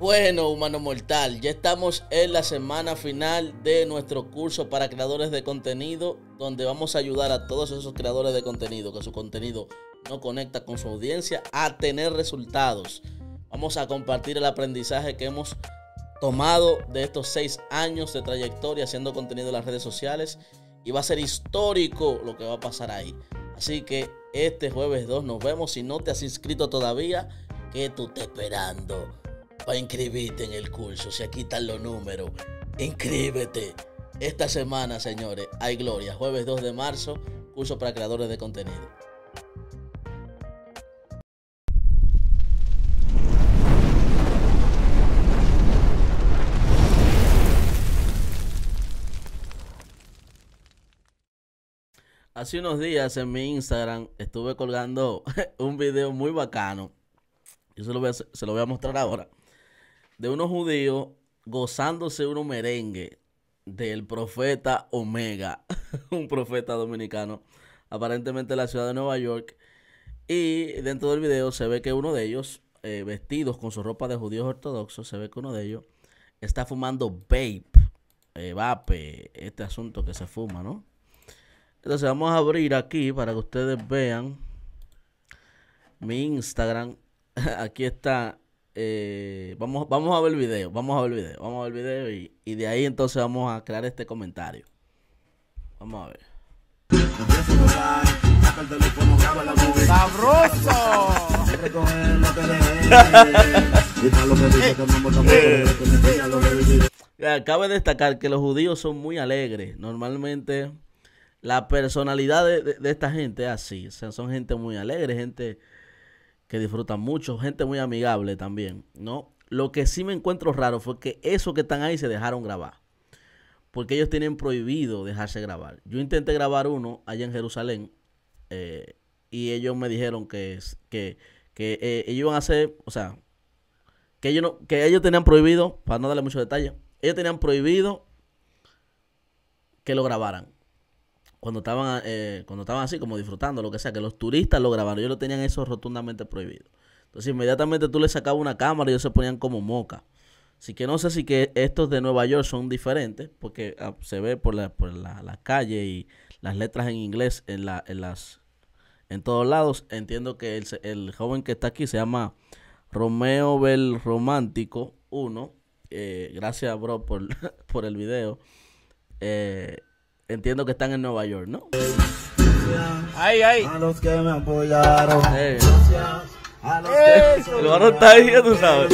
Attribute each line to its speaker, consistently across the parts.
Speaker 1: Bueno, humano mortal, ya estamos en la semana final de nuestro curso para creadores de contenido, donde vamos a ayudar a todos esos creadores de contenido que su contenido no conecta con su audiencia a tener resultados. Vamos a compartir el aprendizaje que hemos tomado de estos seis años de trayectoria haciendo contenido en las redes sociales y va a ser histórico lo que va a pasar ahí. Así que este jueves 2 nos vemos. Si no te has inscrito todavía, ¿qué tú te esperando? para inscribirte en el curso. Si aquí están los números, inscríbete. Esta semana, señores, hay gloria. Jueves 2 de marzo, curso para creadores de contenido. Hace unos días en mi Instagram estuve colgando un video muy bacano. Yo se lo voy a, se lo voy a mostrar ahora de unos judíos gozándose un merengue del profeta Omega, un profeta dominicano, aparentemente de la ciudad de Nueva York. Y dentro del video se ve que uno de ellos, eh, vestidos con su ropa de judíos ortodoxos, se ve que uno de ellos está fumando vape, eh, vape, este asunto que se fuma, ¿no? Entonces vamos a abrir aquí para que ustedes vean mi Instagram. aquí está eh, vamos, vamos a ver el video, vamos a ver el video, vamos a ver el video y, de ahí entonces vamos a crear este comentario. Vamos a ver. Eh, eh, cabe destacar que los judíos son muy alegres. Normalmente la personalidad de, esta gente es así. son gente muy alegre, gente que disfrutan mucho, gente muy amigable también, ¿no? Lo que sí me encuentro raro fue que esos que están ahí se dejaron grabar. Porque ellos tienen prohibido dejarse grabar. Yo intenté grabar uno allá en Jerusalén eh, y ellos me dijeron que, que, que eh, ellos iban a hacer, o sea, que ellos, que ellos tenían prohibido, para no darle mucho detalle, ellos tenían prohibido que lo grabaran cuando estaban, ah, eh, cuando estaban así, como disfrutando, lo que sea, que los turistas lo grabaron. Ellos lo tenían eso rotundamente prohibido. Entonces, inmediatamente tú le sacabas una cámara y ellos se ponían como moca. Así que no sé si que estos de Nueva York son diferentes, porque ah, se ve por la, por la, la, calle y las letras en inglés en, la, en las en todos lados. Entiendo que el, el joven que está aquí se llama Romeo Bel Romántico 1. Eh, gracias, bro, por, por el video. Eh, entiendo que están en Nueva York, ¿no? Ay, ay. A los que me apoyaron. A los que me ahí, ya tú sabes.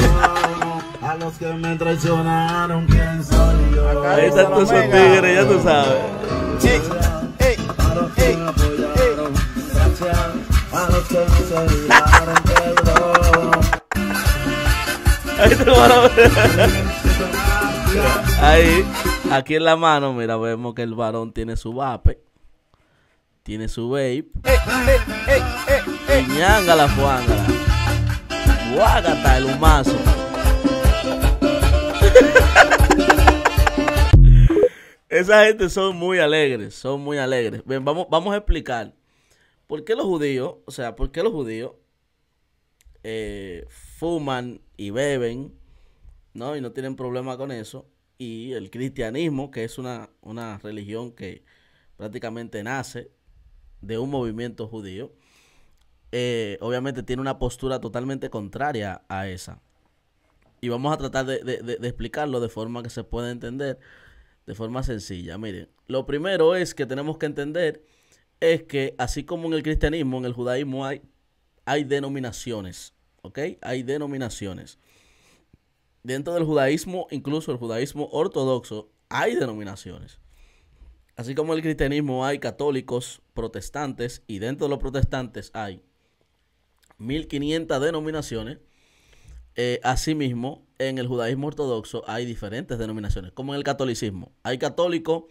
Speaker 1: A los que me traicionaron, ¿quién soy yo? ahí está todos ya tú sabes. A los que me Ahí te lo van a ver. Ahí, aquí en la mano, mira, vemos que el varón tiene su vape. Tiene su vape. fuángala. Guágata, el humazo. Esa gente son muy alegres, son muy alegres. Bien, vamos, vamos a explicar. ¿Por qué los judíos, o sea, por qué los judíos eh, fuman y beben, ¿no? Y no tienen problema con eso y el cristianismo, que es una, religión que prácticamente nace de un movimiento judío, eh, obviamente tiene una postura totalmente contraria a esa. Y vamos a tratar de, explicarlo de forma que se pueda entender, de forma sencilla. Miren, lo primero es que tenemos que entender es que así como en el cristianismo, en el judaísmo hay, hay denominaciones, ¿ok? Hay denominaciones dentro del judaísmo, incluso el judaísmo ortodoxo, hay denominaciones. Así como el cristianismo hay católicos, protestantes, y dentro de los protestantes hay 1500 denominaciones, eh, asimismo, en el judaísmo ortodoxo hay diferentes denominaciones, como en el catolicismo. Hay católicos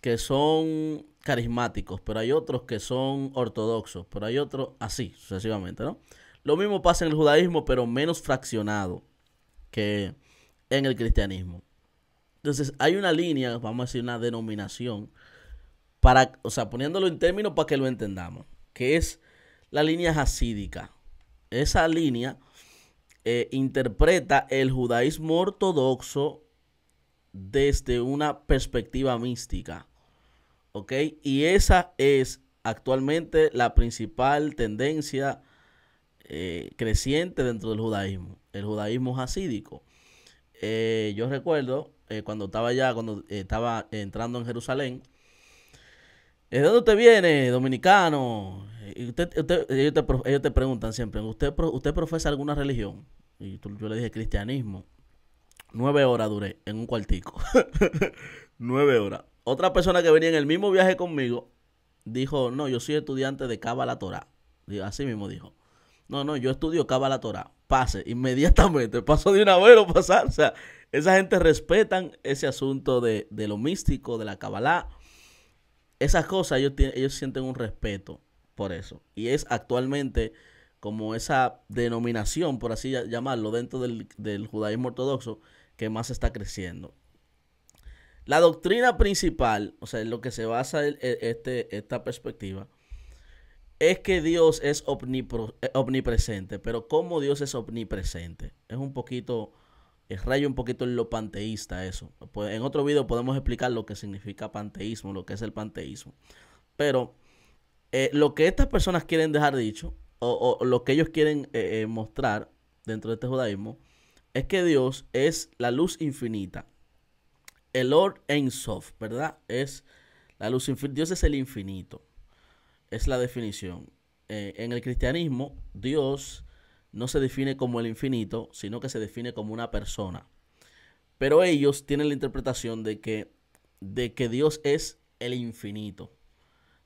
Speaker 1: que son carismáticos, pero hay otros que son ortodoxos, pero hay otros así, sucesivamente, ¿no? Lo mismo pasa en el judaísmo, pero menos fraccionado que en el cristianismo. Entonces, hay una línea, vamos a decir, una denominación, para, o sea, poniéndolo en términos para que lo entendamos, que es la línea jasídica. Esa línea eh, interpreta el judaísmo ortodoxo desde una perspectiva mística. ¿Ok? Y esa es actualmente la principal tendencia eh, creciente dentro del judaísmo el judaísmo hasídico. Eh, yo recuerdo eh, cuando estaba ya, cuando eh, estaba entrando en Jerusalén, ¿Eh, ¿de dónde usted viene, dominicano? usted, ellos, te, ellos, te, preguntan siempre, ¿usted, usted profesa alguna religión? Y yo le dije cristianismo. Nueve horas duré en un cuartico. Nueve horas. Otra persona que venía en el mismo viaje conmigo dijo, no, yo soy estudiante de Cábala Torah. Así mismo dijo. No, no, yo estudio Kabbalah Torah. Pase, inmediatamente. Paso de una vez o pasar. O sea, esa gente respetan ese asunto de, lo místico, de la Kabbalah. Esas cosas ellos, ellos sienten un respeto por eso. Y es actualmente como esa denominación, por así llamarlo, dentro del, judaísmo ortodoxo que más está creciendo. La doctrina principal, o sea, en lo que se basa e-, este, esta perspectiva, es que Dios es eh, omnipresente, pero ¿cómo Dios es omnipresente? Es un poquito, es rayo un poquito en lo panteísta eso. Pues en otro video podemos explicar lo que significa panteísmo, lo que es el panteísmo. Pero eh, lo que estas personas quieren dejar dicho, o, lo que ellos quieren eh, mostrar dentro de este judaísmo, es que Dios es la luz infinita. El Lord Ensof, ¿verdad? Es la luz infinita. Dios es el infinito es la definición. Eh, en el cristianismo, Dios no se define como el infinito, sino que se define como una persona. Pero ellos tienen la interpretación de que, de que Dios es el infinito.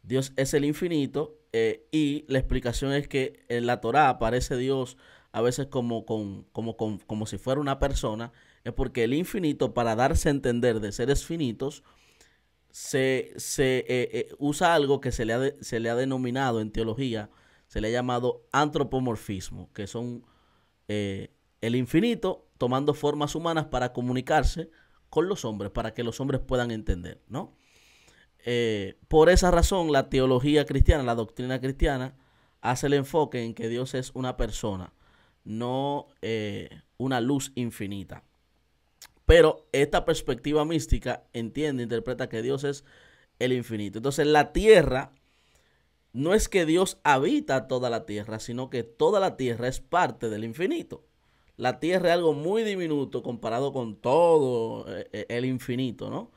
Speaker 1: Dios es el infinito eh, y la explicación es que en la Torá aparece Dios a veces como, como, como si fuera una persona, es porque el infinito para darse a entender de seres finitos, se, eh, eh, usa algo que se le, ha denominado en teología, se le ha llamado antropomorfismo, que son eh, el infinito tomando formas humanas para comunicarse con los hombres, para que los hombres puedan entender, ¿no? por esa razón, la teología cristiana, la doctrina cristiana, hace el enfoque en que Dios es una persona, no una luz infinita. Pero esta perspectiva mística entiende, interpreta que Dios es el infinito. Entonces la tierra no es que Dios habita toda la tierra, sino que toda la tierra es parte del infinito. La tierra es algo muy diminuto comparado con todo eh, eh, el infinito, ¿no?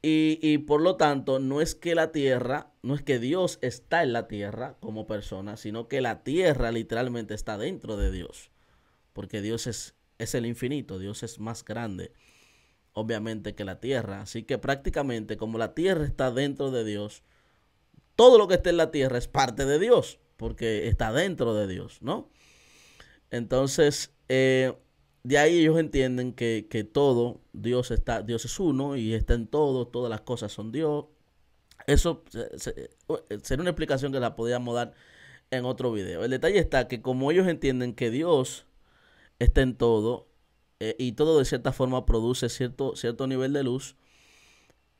Speaker 1: Y, y, por lo tanto, no es que la tierra, no es que Dios está en la tierra como persona, sino que la tierra literalmente está dentro de Dios, porque Dios es es el infinito, Dios es más grande obviamente que la tierra. Así que prácticamente como la tierra está dentro de Dios, todo lo que esté en la tierra es parte de Dios, porque está dentro de Dios, ¿no? Entonces, eh, de ahí ellos entienden que, todo, Dios está, Dios es uno y está en todo, todas las cosas son Dios. Eso eh, sería una explicación que la podíamos dar en otro video. El detalle está que como ellos entienden que Dios está en todo, eh, y todo de cierta forma produce cierto, cierto nivel de luz,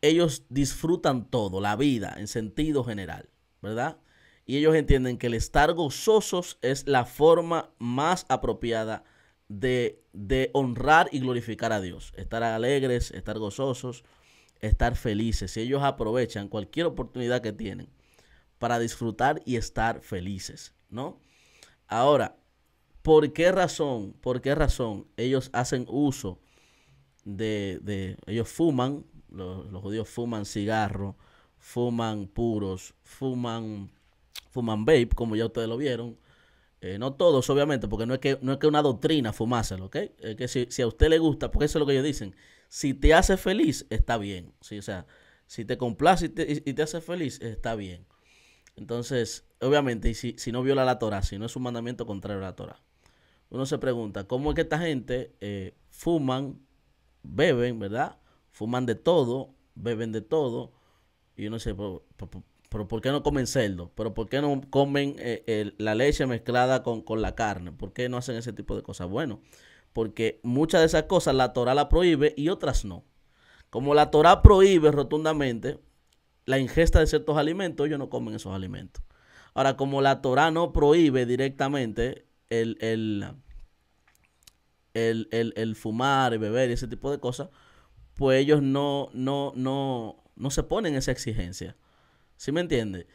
Speaker 1: ellos disfrutan todo, la vida, en sentido general, ¿verdad? Y ellos entienden que el estar gozosos es la forma más apropiada de, de honrar y glorificar a Dios. Estar alegres, estar gozosos, estar felices. Y ellos aprovechan cualquier oportunidad que tienen para disfrutar y estar felices, ¿no? Ahora, ¿Por qué razón? ¿Por qué razón ellos hacen uso de, ellos fuman, los, judíos fuman cigarro, fuman puros, fuman, fuman vape, como ya ustedes lo vieron. Eh, no todos, obviamente, porque no es que no es que una doctrina fumárselo, ¿ok? que si, a usted le gusta, porque eso es lo que ellos dicen, si te hace feliz, está bien. O sea, si te complace y te, hace feliz, está bien. Entonces, obviamente, y si, si no viola la Torah, si no es un mandamiento contrario a la Torah uno se pregunta, ¿cómo es que esta gente eh, fuman, beben, ¿verdad? Fuman de todo, beben de todo, y uno se pero, ¿por qué no comen cerdo? ¿Pero por qué no comen eh, la leche mezclada con, con, la carne? ¿Por qué no hacen ese tipo de cosas? Bueno, porque muchas de esas cosas la Torah la prohíbe y otras no. Como la Torah prohíbe rotundamente la ingesta de ciertos alimentos, ellos no comen esos alimentos. Ahora, como la Torah no prohíbe directamente el, el, el, fumar y beber y ese tipo de cosas, pues ellos no, no, no, no se ponen esa exigencia. ¿Sí me entiende?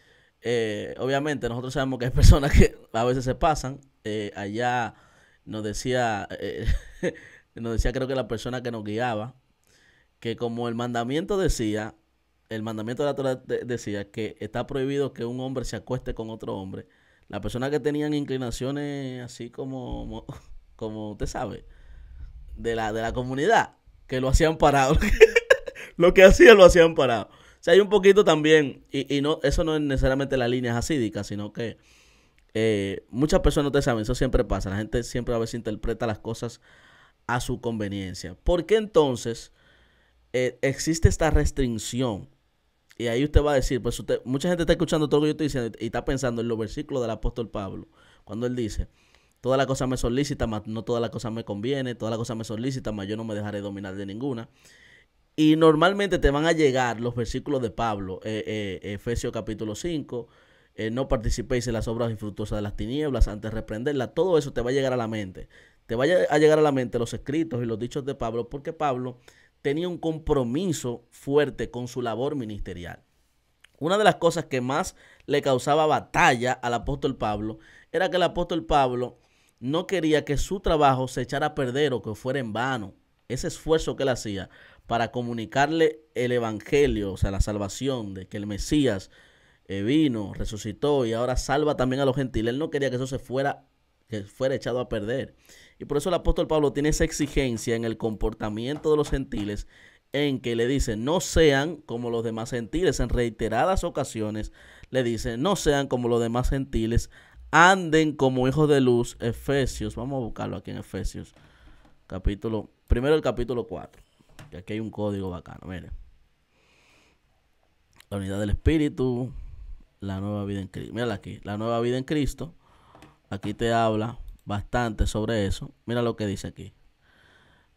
Speaker 1: Eh, obviamente nosotros sabemos que hay personas que a veces se pasan. Eh, allá nos decía, eh, nos decía creo que la persona que nos guiaba, que como el mandamiento decía, el mandamiento de la Torah decía que está prohibido que un hombre se acueste con otro hombre. Las personas que tenían inclinaciones así como, como usted sabe, de la, de la comunidad, que lo hacían parado. lo que hacían lo hacían parado. O sea, hay un poquito también, y, no, eso no es necesariamente la línea asídicas, sino que eh, muchas personas te saben, eso siempre pasa. La gente siempre a veces interpreta las cosas a su conveniencia. ¿Por qué entonces eh, existe esta restricción y ahí usted va a decir, pues usted, mucha gente está escuchando todo lo que yo estoy diciendo y, está pensando en los versículos del apóstol Pablo, cuando él dice, toda la cosa me solicita, mas no toda la cosa me conviene, toda la cosa me solicita, mas yo no me dejaré dominar de ninguna. Y normalmente te van a llegar los versículos de Pablo, eh, eh Efesios capítulo 5, eh, no participéis en las obras infructuosas de las tinieblas antes de reprenderlas, todo eso te va a llegar a la mente. Te va a llegar a la mente los escritos y los dichos de Pablo, porque Pablo tenía un compromiso fuerte con su labor ministerial. Una de las cosas que más le causaba batalla al apóstol Pablo era que el apóstol Pablo no quería que su trabajo se echara a perder o que fuera en vano. Ese esfuerzo que él hacía para comunicarle el Evangelio, o sea, la salvación de que el Mesías eh, vino, resucitó y ahora salva también a los gentiles, él no quería que eso se fuera, que fuera echado a perder. Y por eso el apóstol Pablo tiene esa exigencia en el comportamiento de los gentiles en que le dice, no sean como los demás gentiles. En reiteradas ocasiones le dice, no sean como los demás gentiles, anden como hijos de luz. Efesios, vamos a buscarlo aquí en Efesios. Capítulo, primero el capítulo 4. aquí hay un código bacano, miren. La unidad del espíritu, la nueva vida en Cristo. Mírala aquí, la nueva vida en Cristo. Aquí te habla bastante sobre eso. Mira lo que dice aquí.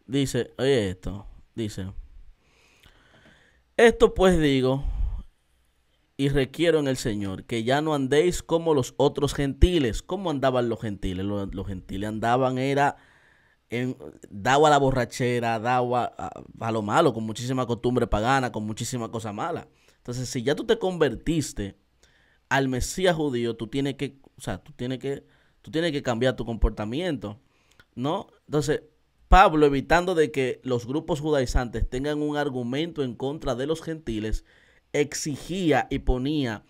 Speaker 1: Dice, oye esto, dice, esto pues digo y requiero en el Señor que ya no andéis como los otros gentiles. ¿Cómo andaban los gentiles? Los, gentiles andaban, era, en, daba la borrachera, daba a, a, lo malo, con muchísima costumbre pagana, con muchísima cosa mala. Entonces, si ya tú te convertiste al Mesías judío, tú tienes que, o sea, tú tienes que tú tienes que cambiar tu comportamiento, ¿no? Entonces, Pablo, evitando de que los grupos judaizantes tengan un argumento en contra de los gentiles, exigía y ponía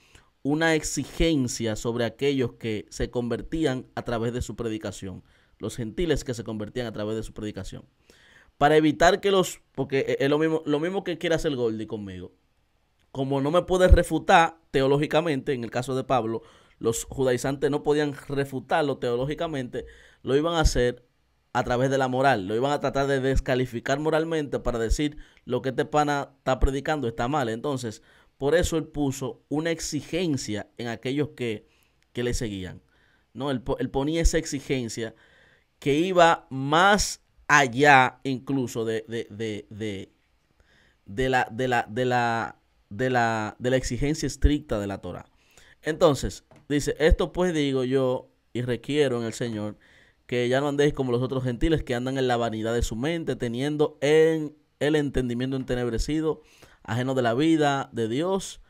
Speaker 1: una exigencia sobre aquellos que se convertían a través de su predicación, los gentiles que se convertían a través de su predicación. Para evitar que los, porque e, es lo mismo, lo mismo que quiere hacer Goldie conmigo, como no me puedes refutar teológicamente, en el caso de Pablo, los judaizantes no podían refutarlo teológicamente, lo iban a hacer a través de la moral, lo iban a tratar de descalificar moralmente para decir lo que este pana está predicando está mal. Entonces, por eso él puso una exigencia en aquellos que, le seguían. ¿no? Él, ponía esa exigencia que iba más allá incluso de, de, de, de, la, de, la, de, la, de, la, de la exigencia estricta de la Torah. Entonces, Dice, esto pues digo yo y requiero en el Señor que ya no andéis como los otros gentiles que andan en la vanidad de su mente, teniendo en el entendimiento entenebrecido, ajeno de la vida de Dios,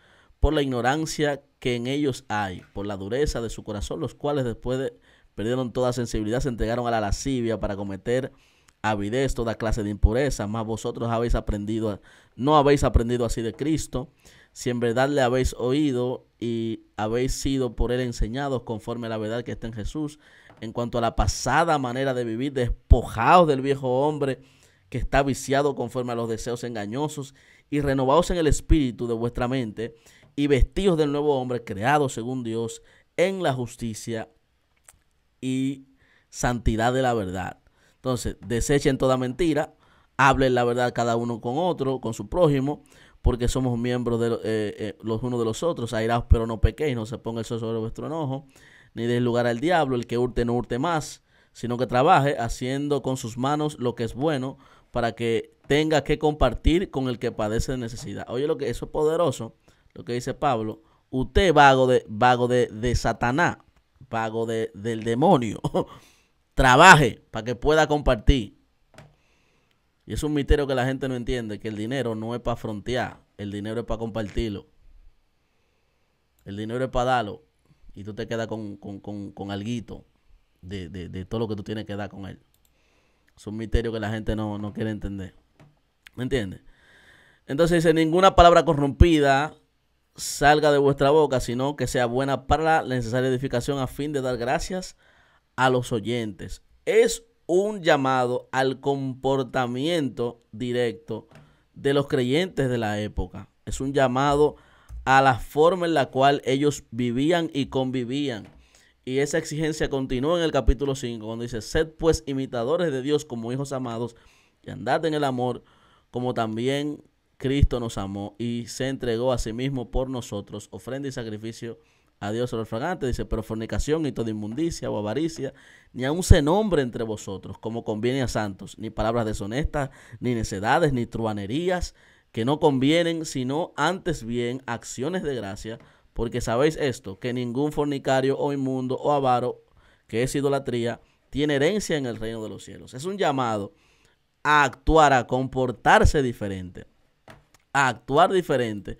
Speaker 1: por la ignorancia que en ellos hay, por la dureza de su corazón, los cuales después de, perdieron toda sensibilidad, se entregaron a la lascivia para cometer avidez, toda clase de impureza, más vosotros habéis aprendido, no habéis aprendido así de Cristo si en verdad le habéis oído y habéis sido por él enseñados conforme a la verdad que está en Jesús, en cuanto a la pasada manera de vivir, despojados del viejo hombre que está viciado conforme a los deseos engañosos, y renovados en el espíritu de vuestra mente, y vestidos del nuevo hombre creado según Dios en la justicia y santidad de la verdad. Entonces, desechen toda mentira, hablen la verdad cada uno con otro, con su prójimo, porque somos miembros de eh, eh, los unos de los otros, Airaos, pero no pequéis, no se ponga el sol sobre vuestro enojo, ni des lugar al diablo, el que urte no urte más, sino que trabaje haciendo con sus manos lo que es bueno, para que tenga que compartir con el que padece de necesidad. Oye, lo que eso es poderoso, lo que dice Pablo, usted vago de, vago de, Satanás, vago del demonio, trabaje para que pueda compartir y es un misterio que la gente no entiende, que el dinero no es para frontear, el dinero es para compartirlo. El dinero es para darlo y tú te quedas con, con, alguito de, todo lo que tú tienes que dar con él. Es un misterio que la gente no, quiere entender. ¿Me entiendes? Entonces dice, ninguna palabra corrompida salga de vuestra boca, sino que sea buena para la necesaria edificación a fin de dar gracias a los oyentes. Es un llamado al comportamiento directo de los creyentes de la época. Es un llamado a la forma en la cual ellos vivían y convivían. Y esa exigencia continúa en el capítulo 5, cuando dice, sed pues imitadores de Dios como hijos amados y andad en el amor como también Cristo nos amó y se entregó a sí mismo por nosotros, ofrenda y sacrificio Adiós a los dice, pero fornicación y toda inmundicia o avaricia, ni aun se nombre entre vosotros, como conviene a santos, ni palabras deshonestas, ni necedades, ni truanerías, que no convienen, sino antes bien acciones de gracia, porque sabéis esto, que ningún fornicario o inmundo o avaro, que es idolatría, tiene herencia en el reino de los cielos. Es un llamado a actuar, a comportarse diferente, a actuar diferente.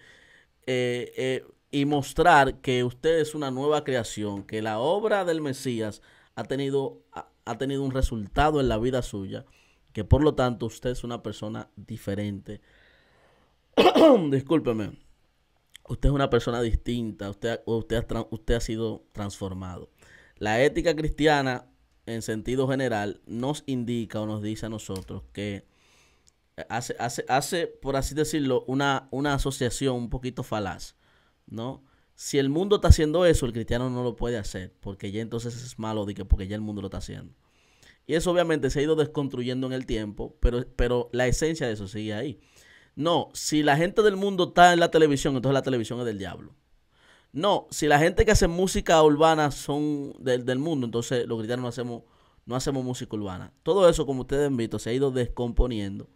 Speaker 1: Eh, eh, y mostrar que usted es una nueva creación, que la obra del Mesías ha tenido, ha tenido un resultado en la vida suya, que por lo tanto usted es una persona diferente. Discúlpeme. Usted es una persona distinta, usted, usted, ha sido transformado. La ética cristiana, en sentido general, nos indica o nos dice a nosotros que eh, hace, por así decirlo, una, una asociación un poquito falaz ¿no? Si el mundo está haciendo eso, el cristiano no lo puede hacer, porque ya entonces es malo, porque ya el mundo lo está haciendo. Y eso obviamente se ha ido desconstruyendo en el tiempo, pero, pero la esencia de eso sigue ahí. No, si la gente del mundo está en la televisión, entonces la televisión es del diablo. No, si la gente que hace música urbana son del, mundo, entonces los cristianos no hacemos, no hacemos música urbana. Todo eso, como ustedes han visto, se ha ido descomponiendo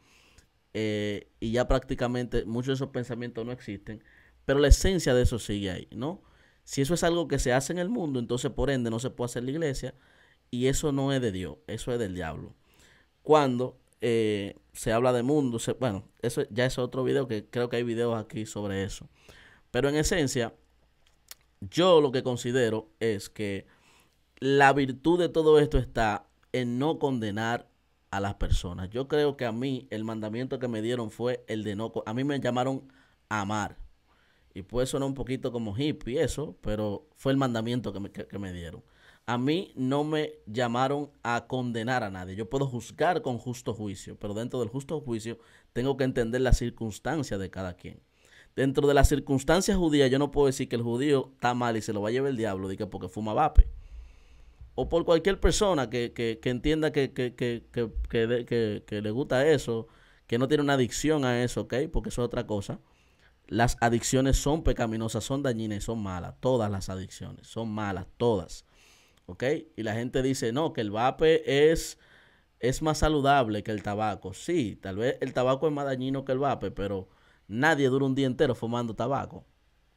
Speaker 1: eh, y ya prácticamente muchos de esos pensamientos no existen. Pero la esencia de eso sigue ahí, ¿no? Si eso es algo que se hace en el mundo, entonces por ende no se puede hacer la iglesia. Y eso no es de Dios, eso es del diablo. Cuando eh, se habla de mundo, bueno, eso ya es otro video que creo que hay videos aquí sobre eso. Pero en esencia, yo lo que considero es que la virtud de todo esto está en no condenar a las personas. Yo creo que a mí el mandamiento que me dieron fue el de no... A mí me llamaron amar. Y puede sonar un poquito como y eso, pero fue el mandamiento que me, dieron. A mí no me llamaron a condenar a nadie. Yo puedo juzgar con justo juicio, pero dentro del justo juicio tengo que entender las circunstancias de cada quien. Dentro de las circunstancias judías, yo no puedo decir que el judío está mal y se lo va a llevar el diablo, que porque fuma vape. O por cualquier persona que, que, que entienda que, que, le gusta eso, que no tiene una adicción a eso, Porque eso es otra cosa las adicciones son pecaminosas, son dañinas y son malas. Todas las adicciones son malas, todas. ¿Ok? Y la gente dice, no, que el vape es, es más saludable que el tabaco. Sí, tal vez el tabaco es más dañino que el vape, pero nadie dura un día entero fumando tabaco.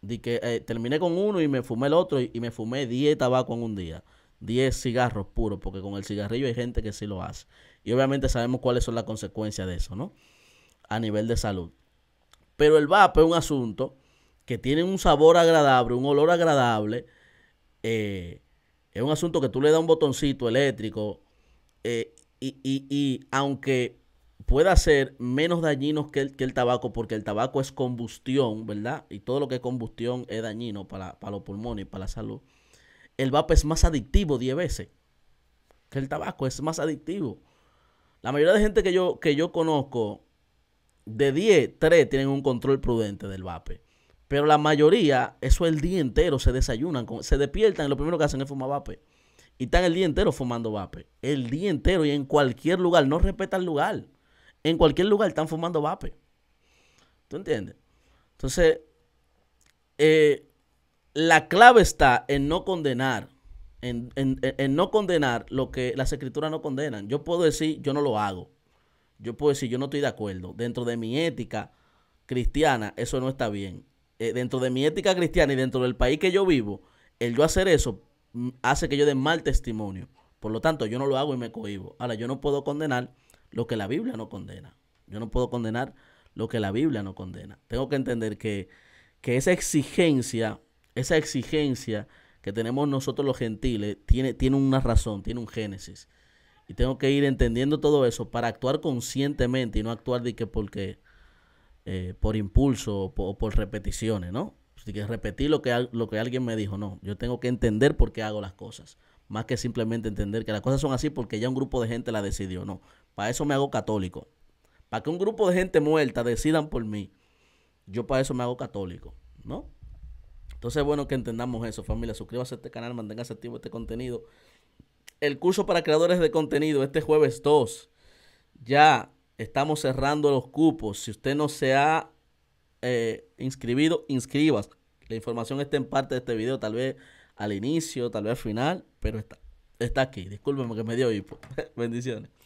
Speaker 1: Di que eh, terminé con uno y me fumé el otro y, y me fumé 10 tabacos en un día. 10 cigarros puros, porque con el cigarrillo hay gente que sí lo hace. Y obviamente sabemos cuáles son las consecuencias de eso, ¿no? A nivel de salud. Pero el vape es un asunto que tiene un sabor agradable, un olor agradable. Eh, es un asunto que tú le das un botoncito eléctrico eh, y, aunque pueda ser menos dañino que el, el, tabaco, porque el tabaco es combustión, ¿verdad? Y todo lo que es combustión es dañino para, los pulmones y para la salud. El vape es más adictivo 10 veces que el tabaco, es más adictivo. La mayoría de gente que yo, que yo conozco de 10, 3 tienen un control prudente del vape. Pero la mayoría, eso el día entero, se desayunan, se despiertan y lo primero que hacen es fumar vape. Y están el día entero fumando vape. El día entero y en cualquier lugar, no el lugar. En cualquier lugar están fumando vape. ¿Tú entiendes? Entonces, eh, la clave está en no condenar, en, en no condenar lo que las escrituras no condenan. Yo puedo decir, yo no lo hago yo puedo decir, yo no estoy de acuerdo. Dentro de mi ética cristiana, eso no está bien. Eh, dentro de mi ética cristiana y dentro del país que yo vivo, el yo hacer eso mm, hace que yo dé mal testimonio. Por lo tanto, yo no lo hago y me cohibo. Ahora, yo no puedo condenar lo que la Biblia no condena. Yo no puedo condenar lo que la Biblia no condena. Tengo que entender que, que esa exigencia, esa exigencia que tenemos nosotros los gentiles, tiene, tiene una razón, tiene un génesis. Y tengo que ir entendiendo todo eso para actuar conscientemente y no actuar de que eh, por impulso o por, repeticiones, ¿no? Así pues, que repetir lo que, lo que alguien me dijo, no. Yo tengo que entender por qué hago las cosas. Más que simplemente entender que las cosas son así porque ya un grupo de gente la decidió, no. Para eso me hago católico. Para que un grupo de gente muerta decidan por mí, yo para eso me hago católico, ¿no? Entonces es bueno que entendamos eso, familia. Suscríbase a este canal, manténgase activo este contenido el curso para creadores de contenido este jueves 2. Ya estamos cerrando los cupos. Si usted no se ha eh, inscribido, inscribas. La información está en parte de este video, tal vez al inicio, tal vez al final, pero está, está aquí. Discúlpeme que me dio hipo. Bendiciones.